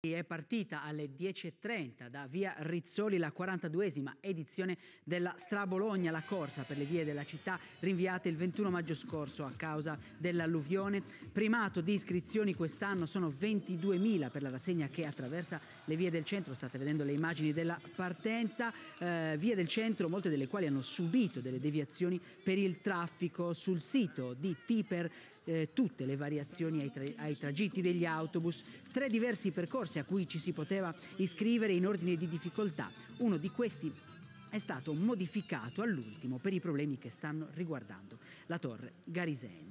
È partita alle 10.30 da via Rizzoli la 42esima edizione della Strabologna, la corsa per le vie della città rinviate il 21 maggio scorso a causa dell'alluvione. Primato di iscrizioni quest'anno sono 22.000 per la rassegna che attraversa le vie del centro, state vedendo le immagini della partenza, eh, vie del centro molte delle quali hanno subito delle deviazioni per il traffico sul sito di Tiper eh, tutte le variazioni ai, tra ai, tragitti degli autobus, tre diversi percorsi a cui ci si poteva iscrivere in ordine di difficoltà. Uno di questi è stato modificato all'ultimo per i problemi che stanno riguardando la torre Gariseni.